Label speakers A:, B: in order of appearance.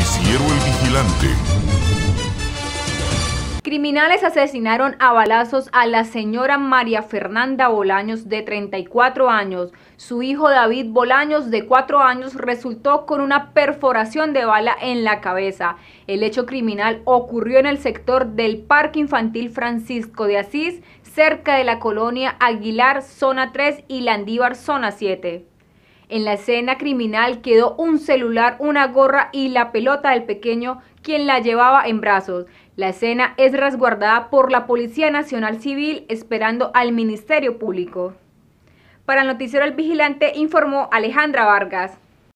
A: Vigilante.
B: Criminales asesinaron a balazos a la señora María Fernanda Bolaños de 34 años. Su hijo David Bolaños de 4 años resultó con una perforación de bala en la cabeza. El hecho criminal ocurrió en el sector del Parque Infantil Francisco de Asís, cerca de la colonia Aguilar, zona 3 y Landívar, zona 7. En la escena criminal quedó un celular, una gorra y la pelota del pequeño quien la llevaba en brazos. La escena es resguardada por la Policía Nacional Civil esperando al Ministerio Público. Para el Noticiero El Vigilante informó Alejandra Vargas.